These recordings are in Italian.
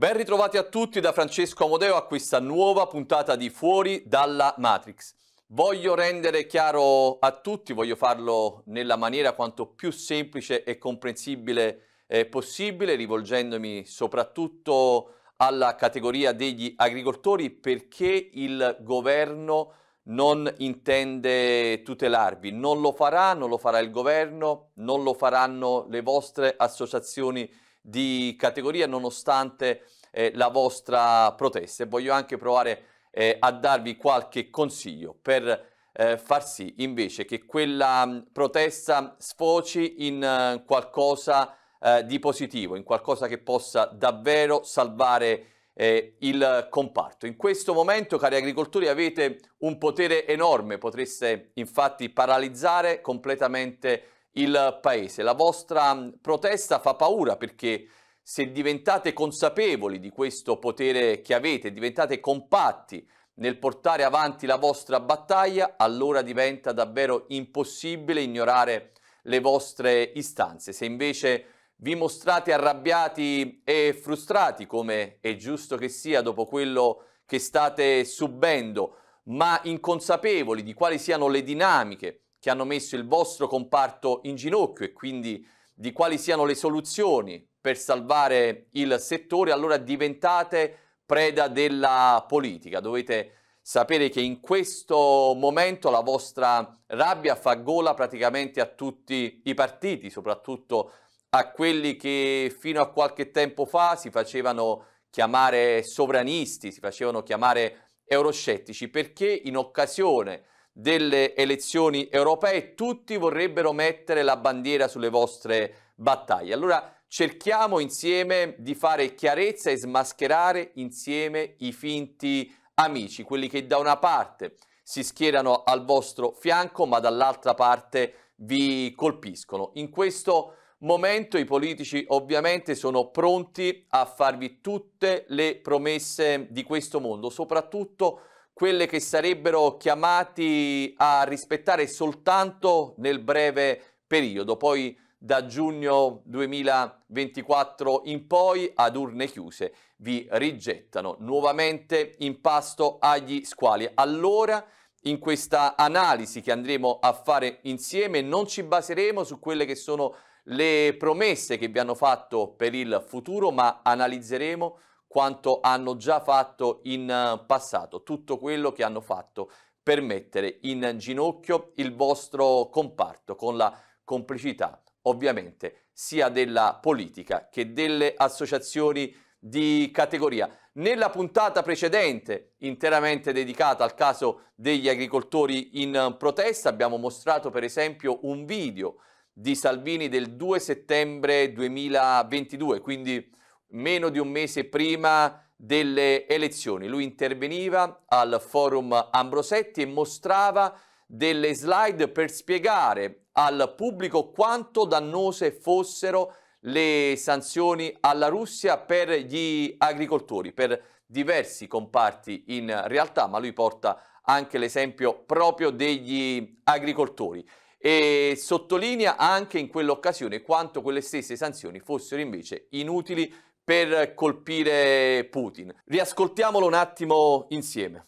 Ben ritrovati a tutti da Francesco Amodeo a questa nuova puntata di Fuori dalla Matrix. Voglio rendere chiaro a tutti, voglio farlo nella maniera quanto più semplice e comprensibile eh, possibile, rivolgendomi soprattutto alla categoria degli agricoltori perché il governo non intende tutelarvi, non lo farà, non lo farà il governo, non lo faranno le vostre associazioni di categoria nonostante eh, la vostra protesta e voglio anche provare eh, a darvi qualche consiglio per eh, far sì invece che quella mh, protesta sfoci in uh, qualcosa uh, di positivo, in qualcosa che possa davvero salvare eh, il comparto. In questo momento, cari agricoltori, avete un potere enorme, potreste infatti paralizzare completamente il Paese. La vostra protesta fa paura perché se diventate consapevoli di questo potere che avete, diventate compatti nel portare avanti la vostra battaglia, allora diventa davvero impossibile ignorare le vostre istanze. Se invece vi mostrate arrabbiati e frustrati, come è giusto che sia dopo quello che state subendo, ma inconsapevoli di quali siano le dinamiche che hanno messo il vostro comparto in ginocchio e quindi di quali siano le soluzioni per salvare il settore, allora diventate preda della politica. Dovete sapere che in questo momento la vostra rabbia fa gola praticamente a tutti i partiti, soprattutto a quelli che fino a qualche tempo fa si facevano chiamare sovranisti, si facevano chiamare euroscettici, perché in occasione delle elezioni europee, tutti vorrebbero mettere la bandiera sulle vostre battaglie. Allora cerchiamo insieme di fare chiarezza e smascherare insieme i finti amici, quelli che da una parte si schierano al vostro fianco ma dall'altra parte vi colpiscono. In questo momento i politici ovviamente sono pronti a farvi tutte le promesse di questo mondo, soprattutto quelle che sarebbero chiamati a rispettare soltanto nel breve periodo, poi da giugno 2024 in poi ad urne chiuse vi rigettano nuovamente in pasto agli squali. Allora in questa analisi che andremo a fare insieme non ci baseremo su quelle che sono le promesse che vi hanno fatto per il futuro, ma analizzeremo quanto hanno già fatto in eh, passato, tutto quello che hanno fatto per mettere in ginocchio il vostro comparto con la complicità ovviamente sia della politica che delle associazioni di categoria. Nella puntata precedente, interamente dedicata al caso degli agricoltori in eh, protesta, abbiamo mostrato per esempio un video di Salvini del 2 settembre 2022, quindi meno di un mese prima delle elezioni. Lui interveniva al forum Ambrosetti e mostrava delle slide per spiegare al pubblico quanto dannose fossero le sanzioni alla Russia per gli agricoltori, per diversi comparti in realtà, ma lui porta anche l'esempio proprio degli agricoltori e sottolinea anche in quell'occasione quanto quelle stesse sanzioni fossero invece inutili per colpire Putin. Riascoltiamolo un attimo insieme.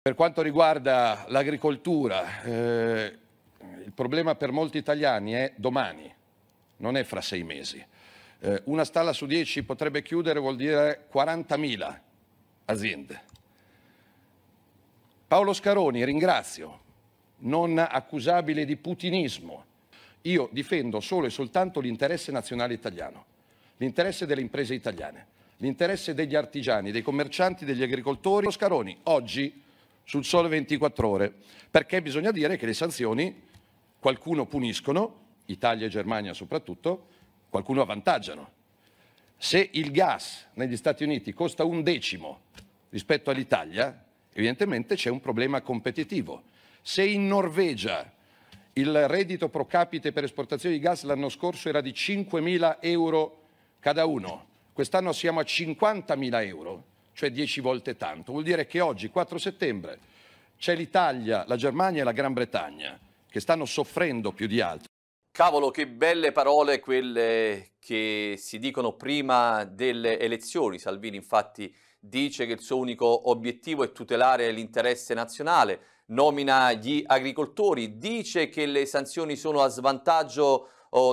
Per quanto riguarda l'agricoltura, eh, il problema per molti italiani è domani, non è fra sei mesi. Eh, una stalla su dieci potrebbe chiudere, vuol dire 40.000 aziende. Paolo Scaroni, ringrazio, non accusabile di putinismo. Io difendo solo e soltanto l'interesse nazionale italiano l'interesse delle imprese italiane, l'interesse degli artigiani, dei commercianti, degli agricoltori. Scaroni, oggi sul sole 24 ore, perché bisogna dire che le sanzioni qualcuno puniscono, Italia e Germania soprattutto, qualcuno avvantaggiano. Se il gas negli Stati Uniti costa un decimo rispetto all'Italia, evidentemente c'è un problema competitivo. Se in Norvegia il reddito pro capite per esportazione di gas l'anno scorso era di 5.000 euro cada uno. Quest'anno siamo a 50.000 euro, cioè 10 volte tanto. Vuol dire che oggi, 4 settembre, c'è l'Italia, la Germania e la Gran Bretagna che stanno soffrendo più di altri. Cavolo, che belle parole quelle che si dicono prima delle elezioni. Salvini infatti dice che il suo unico obiettivo è tutelare l'interesse nazionale, nomina gli agricoltori, dice che le sanzioni sono a svantaggio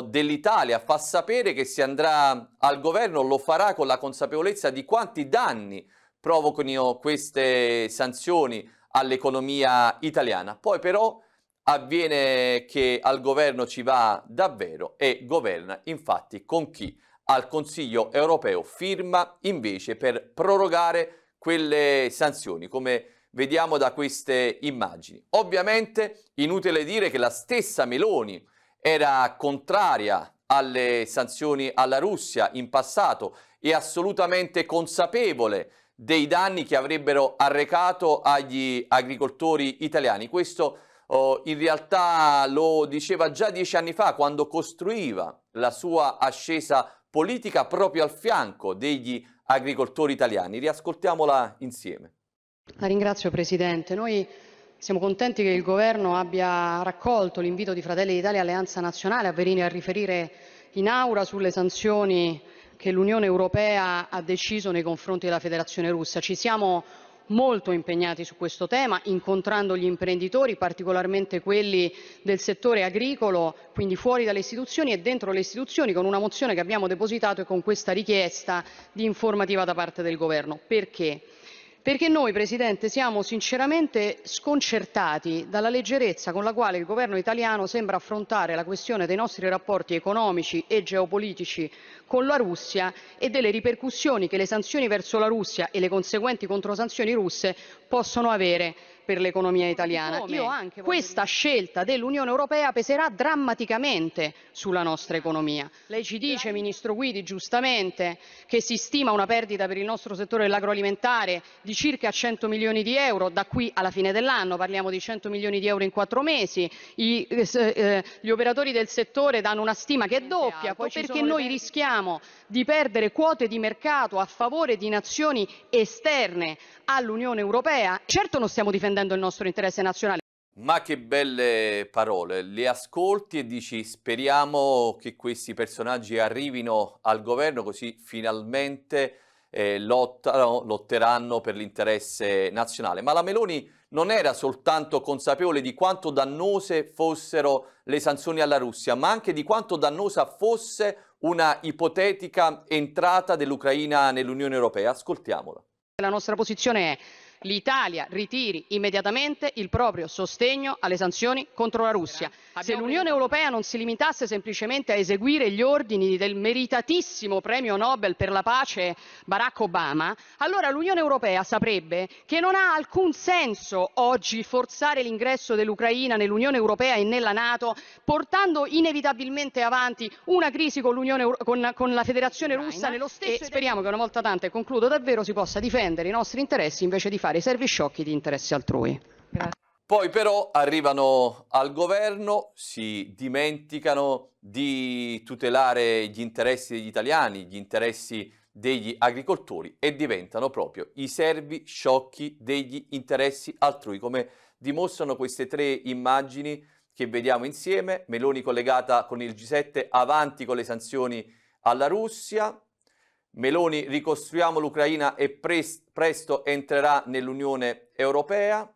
dell'Italia, fa sapere che si andrà al governo, lo farà con la consapevolezza di quanti danni provocano queste sanzioni all'economia italiana. Poi però avviene che al governo ci va davvero e governa infatti con chi al Consiglio europeo firma invece per prorogare quelle sanzioni, come vediamo da queste immagini. Ovviamente inutile dire che la stessa Meloni era contraria alle sanzioni alla Russia in passato e assolutamente consapevole dei danni che avrebbero arrecato agli agricoltori italiani. Questo oh, in realtà lo diceva già dieci anni fa quando costruiva la sua ascesa politica proprio al fianco degli agricoltori italiani. Riascoltiamola insieme. La ringrazio Presidente. Noi siamo contenti che il Governo abbia raccolto l'invito di Fratelli d'Italia e Alleanza Nazionale a venire a riferire in aula sulle sanzioni che l'Unione Europea ha deciso nei confronti della Federazione Russa. Ci siamo molto impegnati su questo tema, incontrando gli imprenditori, particolarmente quelli del settore agricolo, quindi fuori dalle istituzioni e dentro le istituzioni, con una mozione che abbiamo depositato e con questa richiesta di informativa da parte del Governo. Perché? perché noi, Presidente, siamo sinceramente sconcertati dalla leggerezza con la quale il governo italiano sembra affrontare la questione dei nostri rapporti economici e geopolitici con la Russia e delle ripercussioni che le sanzioni verso la Russia e le conseguenti controsanzioni russe possono avere per l'economia italiana. Anche, Questa scelta dell'Unione Europea peserà drammaticamente sulla nostra economia. Lei ci dice, Ministro Guidi, giustamente che si stima una perdita per il nostro settore dell'agroalimentare di circa 100 milioni di euro da qui alla fine dell'anno, parliamo di 100 milioni di euro in quattro mesi. I, eh, eh, gli operatori del settore danno una stima che è doppia, poi perché noi rischiamo di perdere quote di mercato a favore di nazioni esterne all'Unione Europea europea. Certo non stiamo difendendo il nostro interesse nazionale. Ma che belle parole, le ascolti e dici speriamo che questi personaggi arrivino al governo così finalmente eh, lottano, lotteranno per l'interesse nazionale. Ma la Meloni non era soltanto consapevole di quanto dannose fossero le sanzioni alla Russia, ma anche di quanto dannosa fosse una ipotetica entrata dell'Ucraina nell'Unione Europea. Ascoltiamola. La nostra posizione è l'Italia ritiri immediatamente il proprio sostegno alle sanzioni contro la Russia. Se l'Unione Europea non si limitasse semplicemente a eseguire gli ordini del meritatissimo premio Nobel per la pace Barack Obama, allora l'Unione Europea saprebbe che non ha alcun senso oggi forzare l'ingresso dell'Ucraina nell'Unione Europea e nella Nato, portando inevitabilmente avanti una crisi con, con, con la Federazione Russa nello stesso e speriamo che una volta tanto, e concludo davvero, si possa difendere i nostri interessi invece di fare evitare i servi sciocchi di interessi altrui. Grazie. Poi però arrivano al governo, si dimenticano di tutelare gli interessi degli italiani, gli interessi degli agricoltori e diventano proprio i servi sciocchi degli interessi altrui, come dimostrano queste tre immagini che vediamo insieme, Meloni collegata con il G7 avanti con le sanzioni alla Russia, Meloni ricostruiamo l'Ucraina e pres- presto entrerà nell'Unione Europea.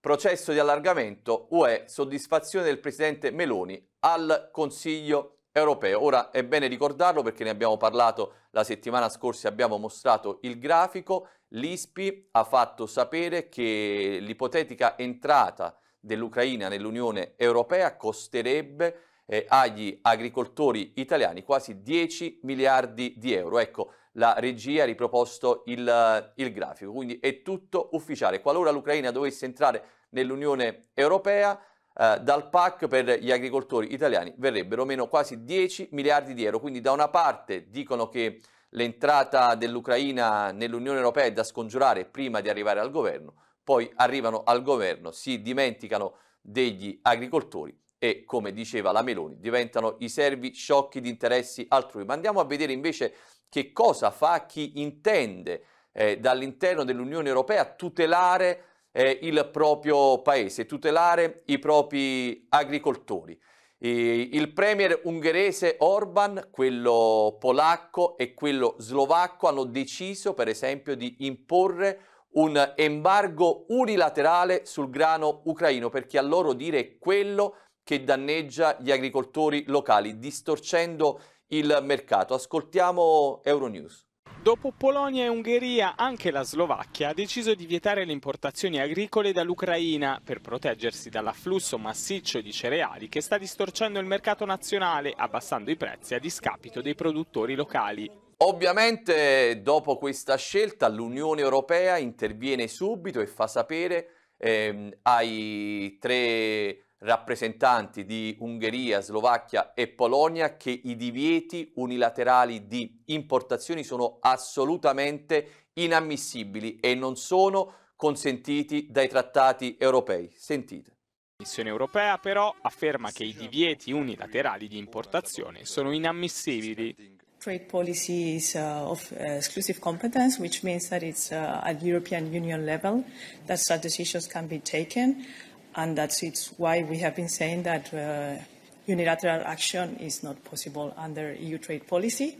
Processo di allargamento UE, soddisfazione del Presidente Meloni al Consiglio europeo. Ora è bene ricordarlo perché ne abbiamo parlato la settimana scorsa, abbiamo mostrato il grafico. L'ISPI ha fatto sapere che l'ipotetica entrata dell'Ucraina nell'Unione Europea costerebbe eh, agli agricoltori italiani quasi 10 miliardi di euro. Ecco, la regia ha riproposto il, il grafico, quindi è tutto ufficiale. Qualora l'Ucraina dovesse entrare nell'Unione Europea, eh, dal PAC per gli agricoltori italiani verrebbero meno quasi 10 miliardi di euro. Quindi da una parte dicono che l'entrata dell'Ucraina nell'Unione Europea è da scongiurare prima di arrivare al governo, poi arrivano al governo, si dimenticano degli agricoltori e, come diceva la Meloni, diventano i servi sciocchi di interessi altrui. Ma andiamo a vedere invece che cosa fa chi intende eh, dall'interno dell'Unione Europea tutelare eh, il proprio paese, tutelare i propri agricoltori. E il premier ungherese Orban, quello polacco e quello slovacco hanno deciso per esempio di imporre un embargo unilaterale sul grano ucraino perché a loro dire quello che danneggia gli agricoltori locali, distorcendo il mercato. Ascoltiamo Euronews. Dopo Polonia e Ungheria, anche la Slovacchia ha deciso di vietare le importazioni agricole dall'Ucraina per proteggersi dall'afflusso massiccio di cereali che sta distorcendo il mercato nazionale, abbassando i prezzi a discapito dei produttori locali. Ovviamente dopo questa scelta l'Unione Europea interviene subito e fa sapere ehm, ai tre rappresentanti di Ungheria, Slovacchia e Polonia che i divieti unilaterali di importazioni sono assolutamente inammissibili e non sono consentiti dai trattati europei. Sentite. La Commissione europea però afferma che i divieti unilaterali di importazione sono inammissibili. Trade policy is uh, of uh, exclusive competence, which means that it's uh, at European Union level that such decisions can be taken and that's it's why we have been saying that uh, unilateral action is not possible under EU trade policy.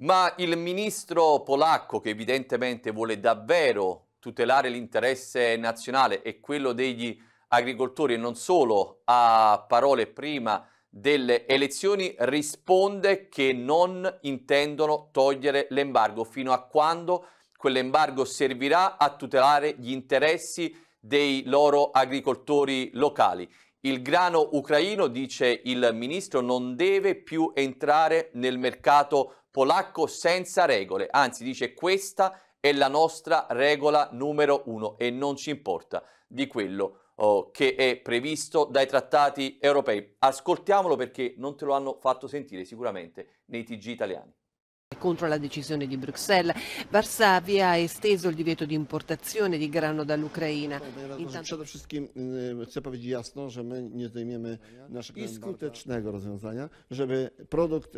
Ma il ministro polacco, che evidentemente vuole davvero tutelare l'interesse nazionale e quello degli agricoltori e non solo a parole prima delle elezioni, risponde che non intendono togliere l'embargo fino a quando quell'embargo servirà a tutelare gli interessi dei loro agricoltori locali. Il grano ucraino, dice il ministro, non deve più entrare nel mercato polacco senza regole, anzi dice questa è la nostra regola numero uno e non ci importa di quello oh, che è previsto dai trattati europei. Ascoltiamolo perché non te lo hanno fatto sentire sicuramente nei TG italiani. Contro la decisione di Bruxelles, Varsavia ha esteso il divieto di importazione di grano dall'Ucraina. Intanto... Przede wszystkim chcę powiedzieć jasno, że my nie zdejmiemy naszego skutecznego rozwiązania, żeby produkt,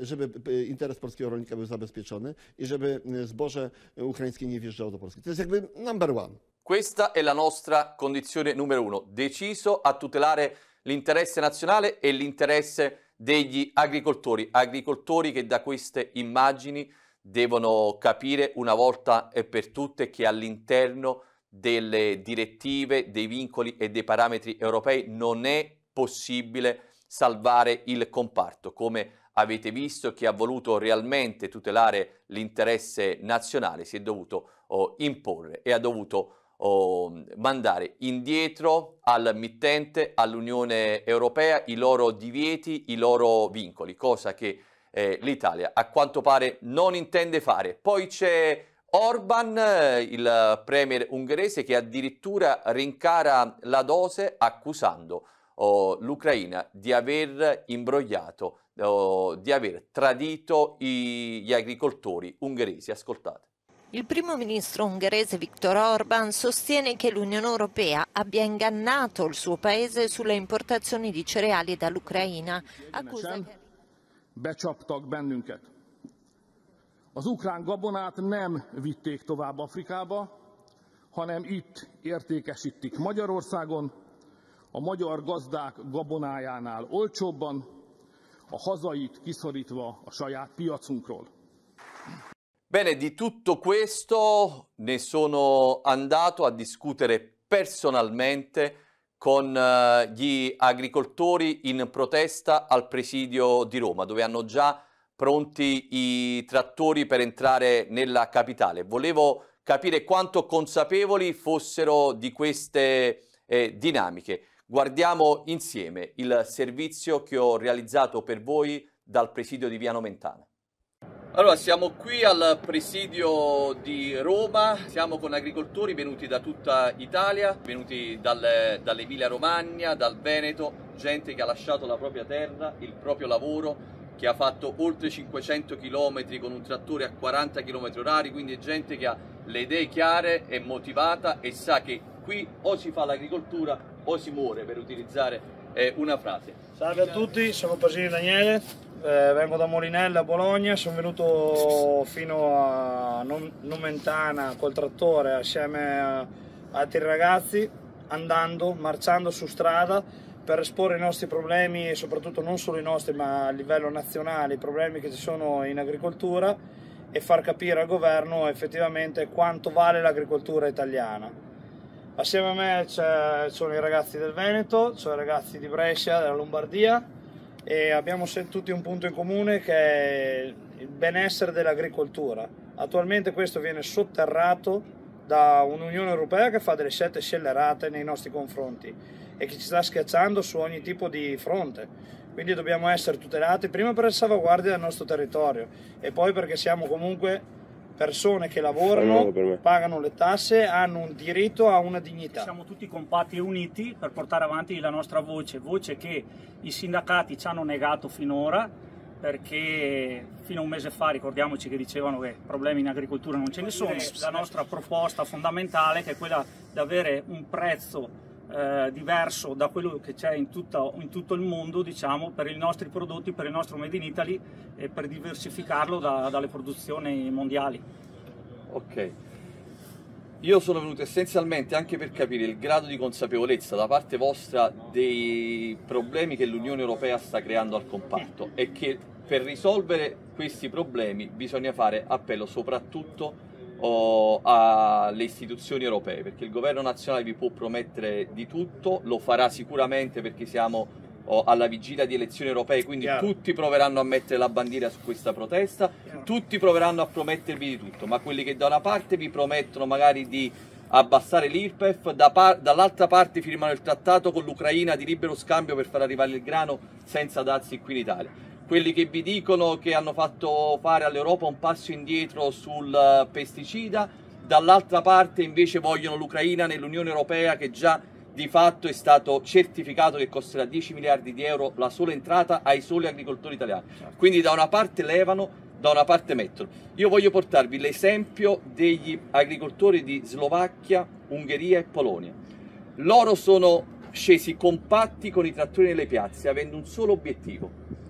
żeby interes polskiego rolnika był zabezpieczony i żeby zboże ukraińskie nie wjeżdżało do Polski. To jest jakby number one. Questa è la nostra condizione numero uno, deciso a tutelare l'interesse nazionale e l'interesse degli agricoltori, agricoltori che da queste immagini devono capire una volta e per tutte che all'interno delle direttive, dei vincoli e dei parametri europei non è possibile salvare il comparto, come avete visto chi ha voluto realmente tutelare l'interesse nazionale si è dovuto oh, imporre e ha dovuto oh, mandare indietro al mittente, all'Unione Europea, i loro divieti, i loro vincoli, cosa che eh, l'Italia a quanto pare non intende fare. Poi c'è Orban, eh, il premier ungherese, che addirittura rincara la dose accusando oh, l'Ucraina di aver imbrogliato, oh, di aver tradito i, gli agricoltori ungheresi. Ascoltate. Il primo ministro ungherese Viktor Orban sostiene che l'Unione Europea abbia ingannato il suo paese sulle importazioni di cereali dall'Ucraina. Accusa a magyar gazdák gabonájánál olcsóbban, a hazait kiszorítva a saját piacunkról. Bene, di tutto questo ne sono andato a discutere personalmente con eh, gli agricoltori in protesta al presidio di Roma, dove hanno già pronti i trattori per entrare nella capitale. Volevo capire quanto consapevoli fossero di queste eh, dinamiche. Guardiamo insieme il servizio che ho realizzato per voi dal presidio di Via Nomentana. Allora, siamo qui al presidio di Roma, siamo con agricoltori venuti da tutta Italia, venuti dal, dall'Emilia Romagna, dal Veneto, gente che ha lasciato la propria terra, il proprio lavoro, che ha fatto oltre 500 km con un trattore a 40 km orari, quindi è gente che ha le idee chiare, è motivata e sa che qui o si fa l'agricoltura o si muore, per utilizzare eh, una frase. Salve a tutti, sono Pasini Daniele, eh, vengo da Molinella, Bologna, sono venuto fino a Nomentana col trattore assieme a altri ragazzi, andando, marciando su strada per esporre i nostri problemi e soprattutto non solo i nostri ma a livello nazionale, i problemi che ci sono in agricoltura e far capire al governo effettivamente quanto vale l'agricoltura italiana. Assieme a me ci sono i ragazzi del Veneto, ci sono i ragazzi di Brescia, della Lombardia, e abbiamo tutti un punto in comune che è il benessere dell'agricoltura. Attualmente questo viene sotterrato da un'Unione Europea che fa delle scelte scellerate nei nostri confronti e che ci sta schiacciando su ogni tipo di fronte. Quindi dobbiamo essere tutelati prima per la salvaguardia del nostro territorio e poi perché siamo comunque persone che lavorano, pagano le tasse, hanno un diritto a una dignità. Siamo tutti compatti e uniti per portare avanti la nostra voce, voce che i sindacati ci hanno negato finora perché fino a un mese fa ricordiamoci che dicevano che problemi in agricoltura non ce ne sono. La nostra proposta fondamentale che è quella di avere un prezzo eh, diverso da quello che c'è in, in, tutto il mondo diciamo, per i nostri prodotti, per il nostro Made in Italy e per diversificarlo da, dalle produzioni mondiali. Ok. Io sono venuto essenzialmente anche per capire il grado di consapevolezza da parte vostra dei problemi che l'Unione Europea sta creando al comparto e che per risolvere questi problemi bisogna fare appello soprattutto a o alle istituzioni europee, perché il governo nazionale vi può promettere di tutto, lo farà sicuramente perché siamo alla vigilia di elezioni europee, quindi Chiaro. tutti proveranno a mettere la bandiera su questa protesta, Chiaro. tutti proveranno a promettervi di tutto, ma quelli che da una parte vi promettono magari di abbassare l'IRPEF, da par- dall'altra parte firmano il trattato con l'Ucraina di libero scambio per far arrivare il grano senza dazi qui in Italia quelli che vi dicono che hanno fatto fare all'Europa un passo indietro sul eh, pesticida, dall'altra parte invece vogliono l'Ucraina nell'Unione Europea che già di fatto è stato certificato che costerà 10 miliardi di euro la sola entrata ai soli agricoltori italiani. Certo. Quindi da una parte levano, da una parte mettono. Io voglio portarvi l'esempio degli agricoltori di Slovacchia, Ungheria e Polonia. Loro sono scesi compatti con i trattori nelle piazze avendo un solo obiettivo,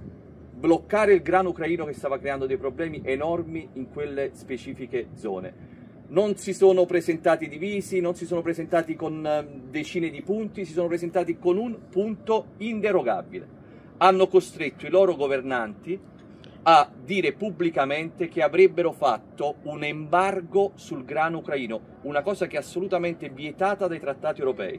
bloccare il grano ucraino che stava creando dei problemi enormi in quelle specifiche zone. Non si sono presentati divisi, non si sono presentati con ehm, decine di punti, si sono presentati con un punto inderogabile. Hanno costretto i loro governanti a dire pubblicamente che avrebbero fatto un embargo sul grano ucraino, una cosa che è assolutamente vietata dai trattati europei.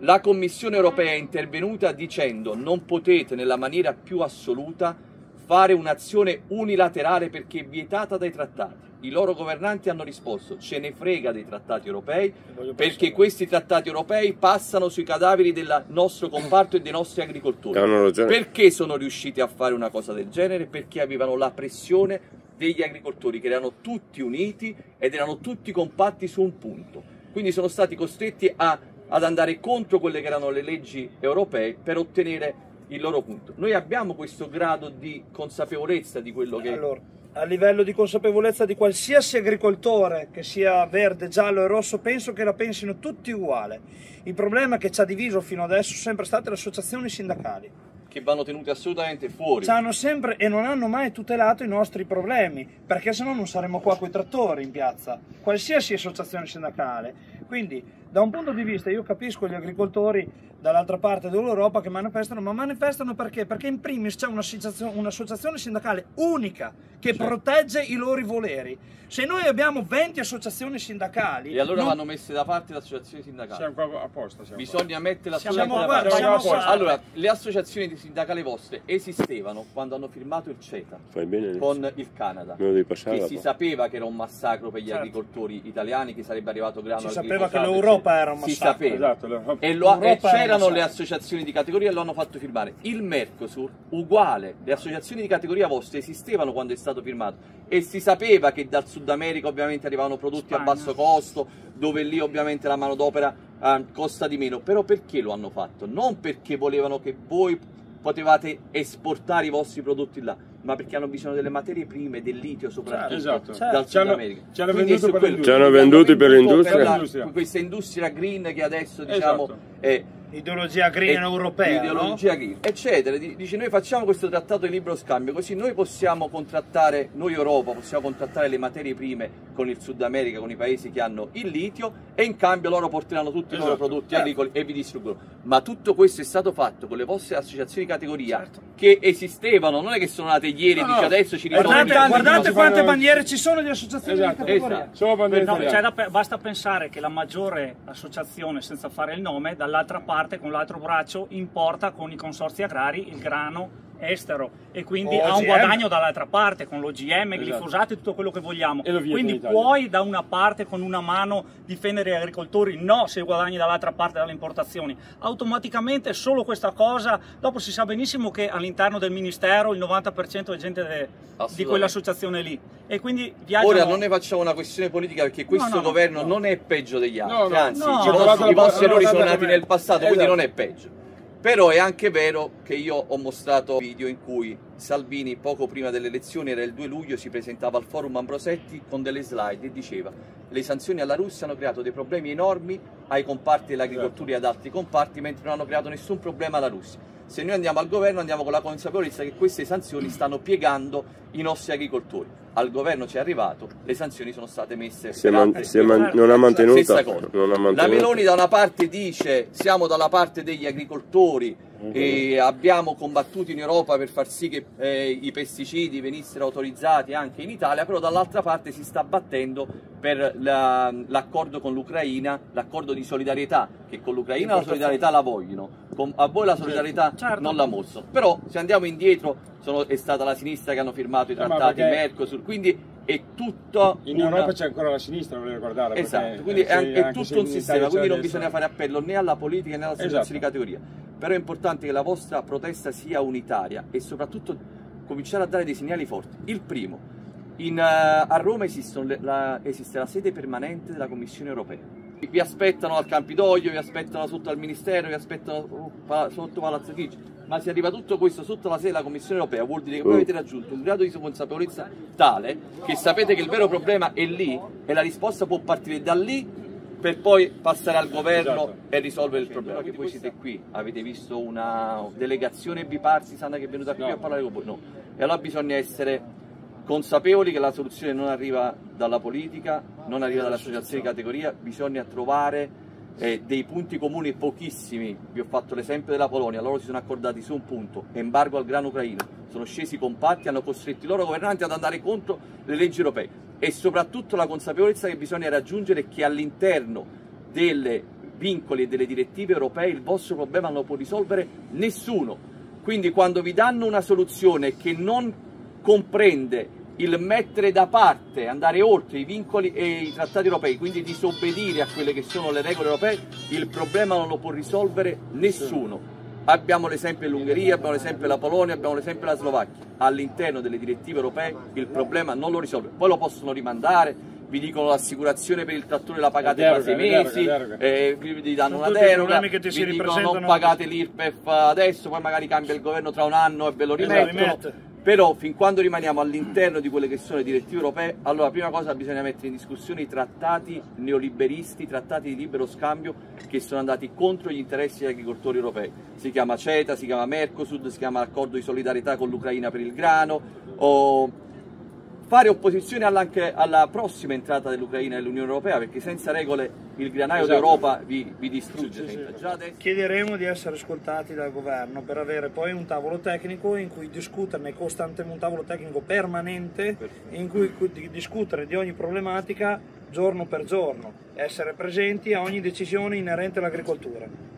La Commissione europea è intervenuta dicendo non potete nella maniera più assoluta fare un'azione unilaterale perché vietata dai trattati. I loro governanti hanno risposto ce ne frega dei trattati europei perché questi trattati europei passano sui cadaveri del nostro comparto e dei nostri agricoltori. Perché sono riusciti a fare una cosa del genere? Perché avevano la pressione degli agricoltori che erano tutti uniti ed erano tutti compatti su un punto. Quindi sono stati costretti a, ad andare contro quelle che erano le leggi europee per ottenere il loro punto. Noi abbiamo questo grado di consapevolezza di quello che... Allora, a livello di consapevolezza di qualsiasi agricoltore, che sia verde, giallo e rosso, penso che la pensino tutti uguale. Il problema che ci ha diviso fino adesso sono sempre state le associazioni sindacali che vanno tenute assolutamente fuori. Ci hanno sempre e non hanno mai tutelato i nostri problemi, perché se no non saremmo qua i trattori in piazza, qualsiasi associazione sindacale. Quindi, da un punto di vista, io capisco gli agricoltori dall'altra parte dell'Europa che manifestano, ma manifestano perché? Perché in primis c'è un'associazione, sindacale unica che certo. protegge i loro voleri. Se noi abbiamo 20 associazioni sindacali... E allora non... vanno messe da parte le associazioni sindacali. Siamo qua apposta. Siamo Bisogna qua. mettere l'associazione siamo, guarda, siamo apposta. Allora, le associazioni sindacali vostre esistevano quando hanno firmato il CETA bene, con inizio. il Canada. Passare, che si sapeva che era un massacro per gli certo. agricoltori italiani, che sarebbe arrivato grano si al Si sapeva che esatto, l'Europa era un massacro. Si sapeva. Esatto, e lo, e c'era c'erano le associazioni di categoria e lo hanno fatto firmare. Il Mercosur, uguale, le associazioni di categoria vostre esistevano quando è stato firmato e si sapeva che dal Sud America ovviamente arrivavano prodotti Spagna. a basso costo, dove lì ovviamente la manodopera eh, costa di meno. Però perché lo hanno fatto? Non perché volevano che voi potevate esportare i vostri prodotti là, ma perché hanno bisogno delle materie prime, del litio soprattutto certo, esatto. dal certo. Sud America. Ci hanno venduti per l'industria. Per, per, per, questa industria green che adesso diciamo esatto. è Ideologia green e, europea, Ideologia no? green, eccetera. Dice noi facciamo questo trattato di libero scambio, così noi possiamo contrattare, noi Europa, possiamo contrattare le materie prime con il Sud America, con i paesi che hanno il litio e in cambio loro porteranno tutti esatto. i loro esatto. prodotti certo. agricoli e vi distribuono. Ma tutto questo è stato fatto con le vostre associazioni di categoria certo. che esistevano, non è che sono nate ieri no, e dici no. adesso ci ritorniamo. Guardate, guardate quante bandiere ci sono di associazioni esatto. di categoria. Esatto. No, cioè, basta pensare che la maggiore associazione, senza fare il nome, dall'altra parte parte con l'altro braccio importa con i consorzi agrari il grano estero e quindi ha un guadagno dall'altra parte con l'OGM, esatto. glifosato e tutto quello che vogliamo. Quindi puoi da una parte con una mano difendere gli agricoltori? No, se guadagni dall'altra parte dalle importazioni. Automaticamente solo questa cosa, dopo si sa benissimo che all'interno del Ministero il 90% è gente de, di quell'associazione lì. E quindi viaggiano... Ora non ne facciamo una questione politica perché questo no, no, governo no. non è peggio degli altri, anzi i vostri errori sono nati nel passato, esatto. quindi non è peggio. Però è anche vero che io ho mostrato video in cui Salvini poco prima delle elezioni, era il 2 luglio, si presentava al forum Ambrosetti con delle slide e diceva le sanzioni alla Russia hanno creato dei problemi enormi ai comparti dell'agricoltura e certo. ad altri comparti mentre non hanno creato nessun problema alla Russia. Se noi andiamo al governo andiamo con la consapevolezza che queste sanzioni stanno piegando i nostri agricoltori al governo ci è arrivato, le sanzioni sono state messe. Se man, se man, non, ha mantenuta, non ha mantenuto. La Meloni da una parte dice siamo dalla parte degli agricoltori mm-hmm. e abbiamo combattuto in Europa per far sì che eh, i pesticidi venissero autorizzati anche in Italia, però dall'altra parte si sta battendo per l'accordo la, con l'Ucraina, l'accordo di solidarietà, che con l'Ucraina la certo. solidarietà la vogliono, con, a voi la solidarietà certo. non la mostro Però se andiamo indietro sono, è stata la sinistra che hanno firmato i eh, trattati no, Mercosur, quindi è tutto... In una... Europa c'è ancora la sinistra, voglio ricordare. Esatto, eh, quindi è, è tutto un sistema, quindi non bisogna fare appello né alla politica né alla situazione esatto. di categoria. Però è importante che la vostra protesta sia unitaria e soprattutto cominciare a dare dei segnali forti. Il primo, in, uh, a Roma le, la, esiste la sede permanente della Commissione europea. Vi aspettano al Campidoglio, vi aspettano sotto al Ministero, vi aspettano uh, sotto Palazzo Chigi ma se arriva tutto questo sotto la sede della Commissione europea vuol dire che voi oh. avete raggiunto un grado di consapevolezza tale che sapete che il vero problema è lì e la risposta può partire da lì per poi passare al governo esatto. e risolvere il problema. Che voi siete qui, avete visto una delegazione bipartisan che è venuta qui no. a parlare con voi? No. E allora bisogna essere consapevoli che la soluzione non arriva dalla politica, non arriva dalle associazioni di categoria, bisogna trovare eh, dei punti comuni pochissimi, vi ho fatto l'esempio della Polonia, loro si sono accordati su un punto, embargo al grano ucraino, sono scesi compatti, hanno costretto i loro governanti ad andare contro le leggi europee e soprattutto la consapevolezza che bisogna raggiungere che all'interno delle vincoli e delle direttive europee il vostro problema non lo può risolvere nessuno. Quindi quando vi danno una soluzione che non comprende il mettere da parte, andare oltre i vincoli e i trattati europei, quindi disobbedire a quelle che sono le regole europee, il problema non lo può risolvere nessuno. Abbiamo l'esempio dell'Ungheria, abbiamo l'esempio della Polonia, abbiamo l'esempio della Slovacchia. All'interno delle direttive europee il problema non lo risolve. Poi lo possono rimandare, vi dicono l'assicurazione per il trattore la pagate deroga, tra sei mesi, deroga, deroga. Eh, vi danno una deroga, vi dicono non pagate l'IRPEF adesso, poi magari cambia il governo tra un anno e ve lo esatto, rimettono. Esatto, però fin quando rimaniamo all'interno di quelle che sono le direttive europee, allora prima cosa bisogna mettere in discussione i trattati neoliberisti, i trattati di libero scambio che sono andati contro gli interessi degli agricoltori europei. Si chiama CETA, si chiama Mercosud, si chiama accordo di solidarietà con l'Ucraina per il grano, o fare opposizione anche alla prossima entrata dell'Ucraina nell'Unione Europea, perché senza regole il granaio esatto. d'Europa vi, vi distrugge. Sì, sì, sì. Adesso... Chiederemo di essere ascoltati dal governo per avere poi un tavolo tecnico in cui discuterne costantemente, un tavolo tecnico permanente, Perfetto. in cui discutere di ogni problematica giorno per giorno, essere presenti a ogni decisione inerente all'agricoltura.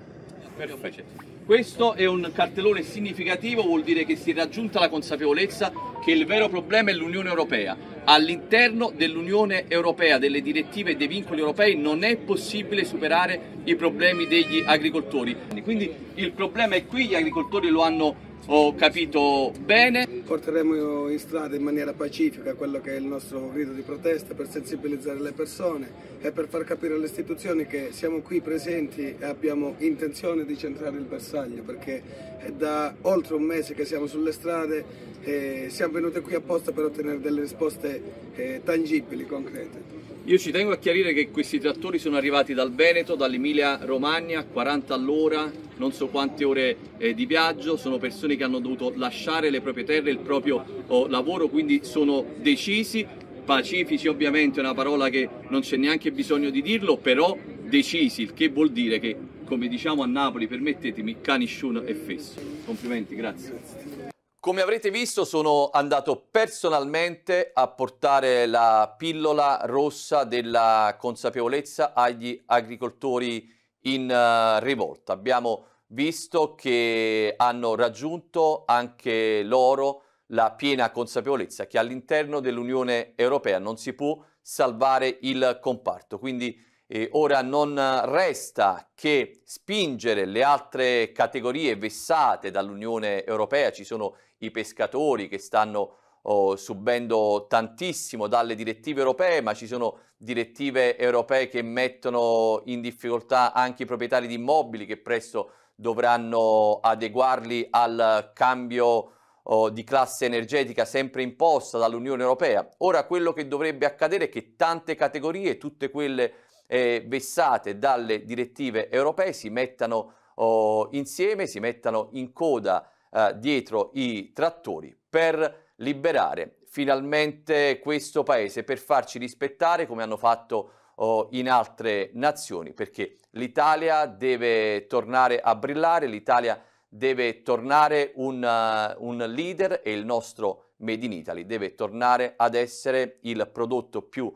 Perfetto. Questo è un cartellone significativo, vuol dire che si è raggiunta la consapevolezza che il vero problema è l'Unione Europea. All'interno dell'Unione Europea, delle direttive e dei vincoli europei, non è possibile superare i problemi degli agricoltori. Quindi il problema è qui, gli agricoltori lo hanno ho capito bene. Porteremo in strada in maniera pacifica quello che è il nostro grido di protesta per sensibilizzare le persone e per far capire alle istituzioni che siamo qui presenti e abbiamo intenzione di centrare il bersaglio perché è da oltre un mese che siamo sulle strade e siamo venuti qui apposta per ottenere delle risposte eh, tangibili, concrete. Io ci tengo a chiarire che questi trattori sono arrivati dal Veneto, dall'Emilia Romagna, 40 all'ora, non so quante ore eh, di viaggio, sono persone che hanno dovuto lasciare le proprie terre, il proprio oh, lavoro, quindi sono decisi, pacifici ovviamente è una parola che non c'è neanche bisogno di dirlo, però decisi, il che vuol dire che, come diciamo a Napoli, permettetemi, cani, sciuno e fesso. Complimenti, grazie. Come avrete visto sono andato personalmente a portare la pillola rossa della consapevolezza agli agricoltori in uh, rivolta. Abbiamo visto che hanno raggiunto anche loro la piena consapevolezza che all'interno dell'Unione Europea non si può salvare il comparto. Quindi e ora non resta che spingere le altre categorie vessate dall'Unione Europea, ci sono i pescatori che stanno oh, subendo tantissimo dalle direttive europee, ma ci sono direttive europee che mettono in difficoltà anche i proprietari di immobili che presto dovranno adeguarli al cambio oh, di classe energetica sempre imposta dall'Unione Europea. Ora quello che dovrebbe accadere è che tante categorie, tutte quelle eh, vessate dalle direttive europee si mettano oh, insieme, si mettano in coda eh, dietro i trattori per liberare finalmente questo paese, per farci rispettare come hanno fatto oh, in altre nazioni, perché l'Italia deve tornare a brillare, l'Italia deve tornare un, uh, un leader e il nostro Made in Italy deve tornare ad essere il prodotto più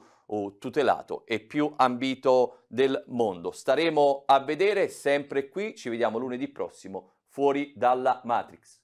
tutelato e più ambito del mondo. Staremo a vedere sempre qui, ci vediamo lunedì prossimo fuori dalla Matrix.